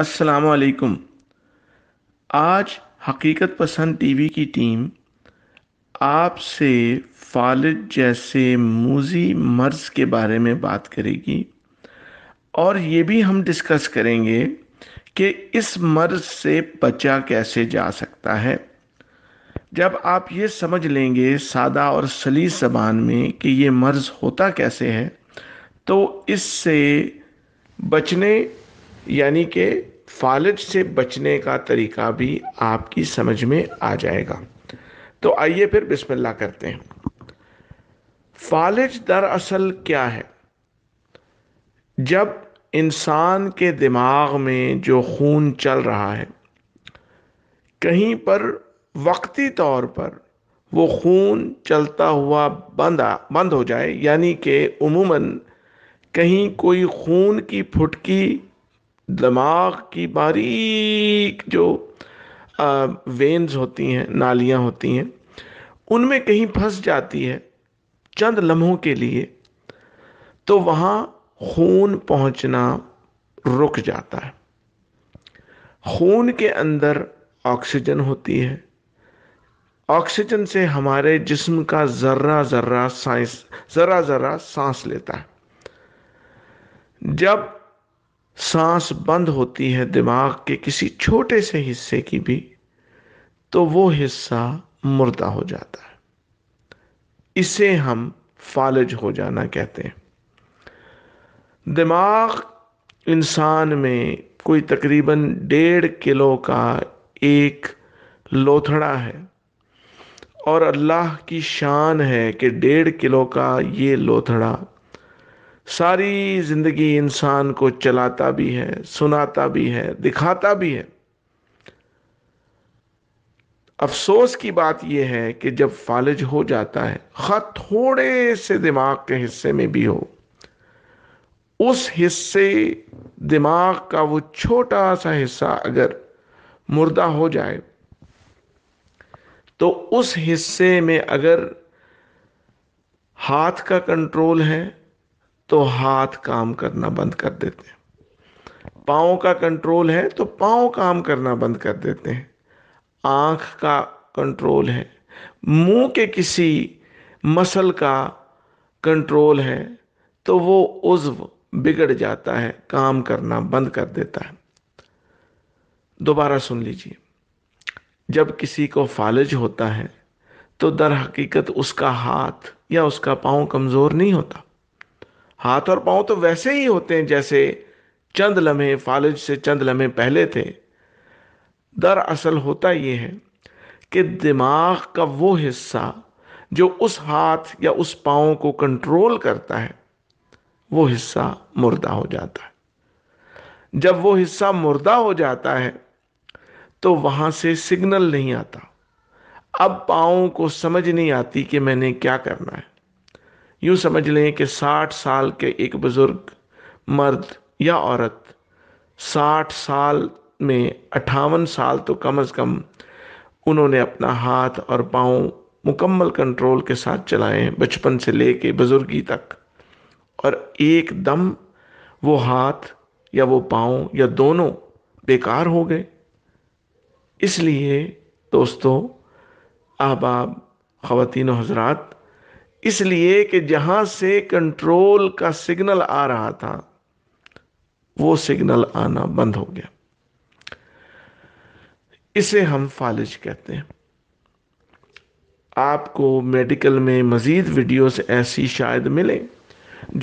अस्सलाम आज हकीकत पसंद टीवी की टीम आपसे फालिद जैसे मूजी मर्ज के बारे में बात करेगी और ये भी हम डिस्कस करेंगे कि इस मर्ज से बचा कैसे जा सकता है जब आप ये समझ लेंगे सादा और सलीस जबान में कि ये मर्ज़ होता कैसे है तो इससे बचने यानी कि फालज से बचने का तरीका भी आपकी समझ में आ जाएगा तो आइए फिर बिस्मिल्लाह करते हैं फालज दरअसल क्या है जब इंसान के दिमाग में जो खून चल रहा है कहीं पर वक्ती तौर पर वो खून चलता हुआ बंद बंद हो जाए यानी कि उमूमन कहीं कोई खून की फुटकी दिमाग की बारीक जो वेन्स होती हैं नालियां होती हैं उनमें कहीं फंस जाती है चंद लम्हों के लिए तो वहां खून पहुंचना रुक जाता है खून के अंदर ऑक्सीजन होती है ऑक्सीजन से हमारे जिस्म का ज़र्रा ज़र्रा साइंस ज़रा ज़रा सांस लेता है जब सांस बंद होती है दिमाग के किसी छोटे से हिस्से की भी तो वो हिस्सा मुर्दा हो जाता है इसे हम फालिज हो जाना कहते हैं दिमाग इंसान में कोई तकरीबन डेढ़ किलो का एक लोथड़ा है और अल्लाह की शान है कि डेढ़ किलो का ये लोथड़ा सारी जिंदगी इंसान को चलाता भी है सुनाता भी है दिखाता भी है अफसोस की बात यह है कि जब फालिज हो जाता है खत थोड़े से दिमाग के हिस्से में भी हो उस हिस्से दिमाग का वो छोटा सा हिस्सा अगर मुर्दा हो जाए तो उस हिस्से में अगर हाथ का कंट्रोल है तो हाथ काम करना बंद कर देते हैं पाँव का कंट्रोल है तो पाँव काम करना बंद कर देते हैं आँख का कंट्रोल है मुंह के किसी मसल का कंट्रोल है तो वो उज्व बिगड़ जाता है काम करना बंद कर देता है दोबारा सुन लीजिए जब किसी को फालज होता है तो दर हकीकत उसका हाथ या उसका पाँव कमज़ोर नहीं होता हाथ और पांव तो वैसे ही होते हैं जैसे चंद लम्हे फालिज से चंद लम्हे पहले थे दरअसल होता यह है कि दिमाग का वो हिस्सा जो उस हाथ या उस पाँव को कंट्रोल करता है वो हिस्सा मुर्दा हो जाता है जब वो हिस्सा मुर्दा हो जाता है तो वहाँ से सिग्नल नहीं आता अब पाँव को समझ नहीं आती कि मैंने क्या करना है यूँ समझ लें कि 60 साल के एक बुज़ुर्ग मर्द या औरत 60 साल में अट्ठावन साल तो कम अज़ कम उन्होंने अपना हाथ और पाँव मुकम्मल कंट्रोल के साथ चलाएं बचपन से ले कर बुज़ुर्गी तक और एकदम वो हाथ या वो पाँव या दोनों बेकार हो गए इसलिए दोस्तों अहबाब ख़वान हजरात इसलिए कि जहां से कंट्रोल का सिग्नल आ रहा था वो सिग्नल आना बंद हो गया इसे हम फालिज कहते हैं आपको मेडिकल में मज़ीद वीडियोस ऐसी शायद मिले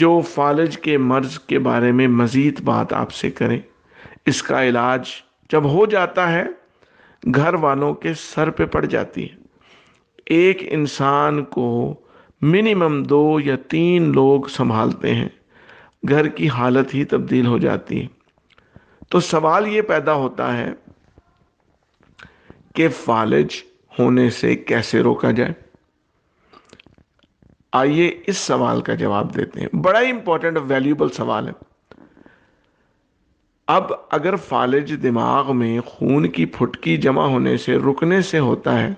जो फालिज के मर्ज़ के बारे में मज़ीद बात आपसे करें इसका इलाज जब हो जाता है घर वालों के सर पे पड़ जाती है एक इंसान को मिनिमम दो या तीन लोग संभालते हैं घर की हालत ही तब्दील हो जाती है तो सवाल ये पैदा होता है कि फालिज होने से कैसे रोका जाए आइए इस सवाल का जवाब देते हैं बड़ा ही इंपॉर्टेंट वैल्यूबल सवाल है अब अगर फालिज दिमाग में खून की फुटकी जमा होने से रुकने से होता है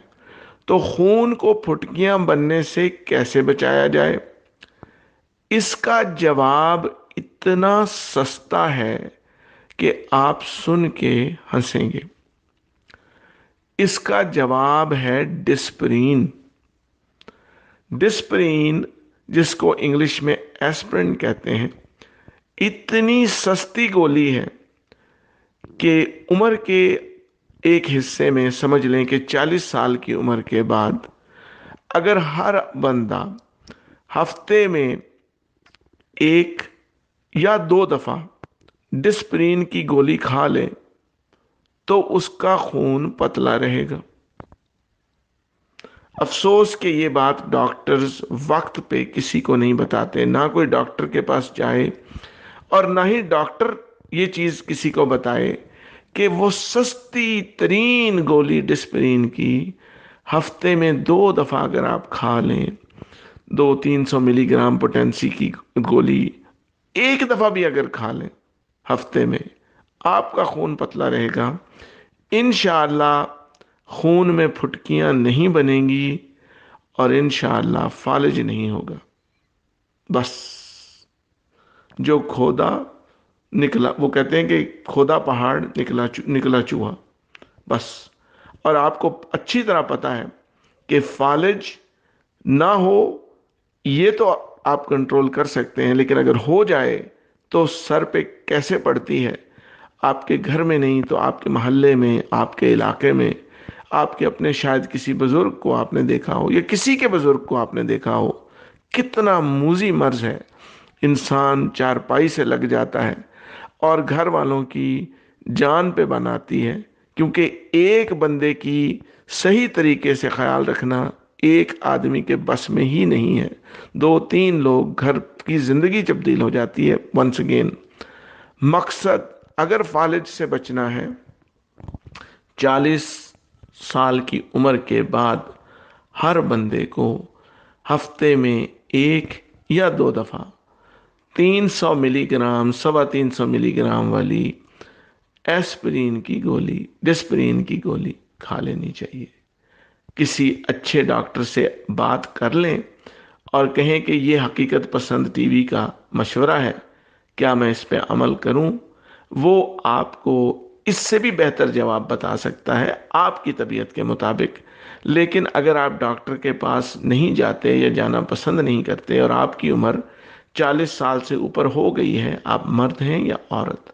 तो खून को फुटकियां बनने से कैसे बचाया जाए इसका जवाब इतना सस्ता है कि आप सुन के हंसेंगे इसका जवाब है डिस्प्रीन डिस्प्रीन जिसको इंग्लिश में एस्प्रिन कहते हैं इतनी सस्ती गोली है कि उम्र के एक हिस्से में समझ लें कि 40 साल की उम्र के बाद अगर हर बंदा हफ्ते में एक या दो दफ़ा डिस्प्रीन की गोली खा ले तो उसका खून पतला रहेगा अफसोस कि ये बात डॉक्टर्स वक्त पे किसी को नहीं बताते ना कोई डॉक्टर के पास जाए और ना ही डॉक्टर ये चीज़ किसी को बताए कि वो सस्ती तरीन गोली डिस्प्रीन की हफ्ते में दो दफ़ा अगर आप खा लें दो तीन सौ मिलीग्राम पोटेंसी की गोली एक दफ़ा भी अगर खा लें हफ्ते में आपका खून पतला रहेगा इन खून में फुटकियां नहीं बनेंगी और इन फालज नहीं होगा बस जो खोदा निकला वो कहते हैं कि खोदा पहाड़ निकला निकला चूहा बस और आपको अच्छी तरह पता है कि फालिज ना हो ये तो आप कंट्रोल कर सकते हैं लेकिन अगर हो जाए तो सर पे कैसे पड़ती है आपके घर में नहीं तो आपके मोहल्ले में आपके इलाके में आपके अपने शायद किसी बुज़ुर्ग को आपने देखा हो या किसी के बुज़ुर्ग को आपने देखा हो कितना मूजी मर्ज है इंसान चारपाई से लग जाता है और घर वालों की जान पे बनाती है क्योंकि एक बंदे की सही तरीके से ख्याल रखना एक आदमी के बस में ही नहीं है दो तीन लोग घर की ज़िंदगी तब्दील हो जाती है वंस अगेन मकसद अगर फालिज से बचना है चालीस साल की उम्र के बाद हर बंदे को हफ्ते में एक या दो दफ़ा 300 मिलीग्राम सवा तीन मिलीग्राम वाली एस्प्रीन की गोली डिस्प्रीन की गोली खा लेनी चाहिए किसी अच्छे डॉक्टर से बात कर लें और कहें कि ये हकीकत पसंद टीवी का मशवरा है क्या मैं इस पर अमल करूं वो आपको इससे भी बेहतर जवाब बता सकता है आपकी तबीयत के मुताबिक लेकिन अगर आप डॉक्टर के पास नहीं जाते या जाना पसंद नहीं करते और आपकी उम्र चालीस साल से ऊपर हो गई है आप मर्द हैं या औरत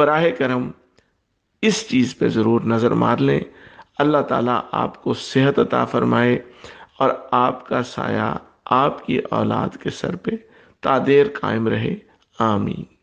बराह करम इस चीज़ पे ज़रूर नज़र मार लें अल्लाह ताला आपको सेहत अता फरमाए और आपका साया आपकी औलाद के सर पे तादेर कायम रहे आमीन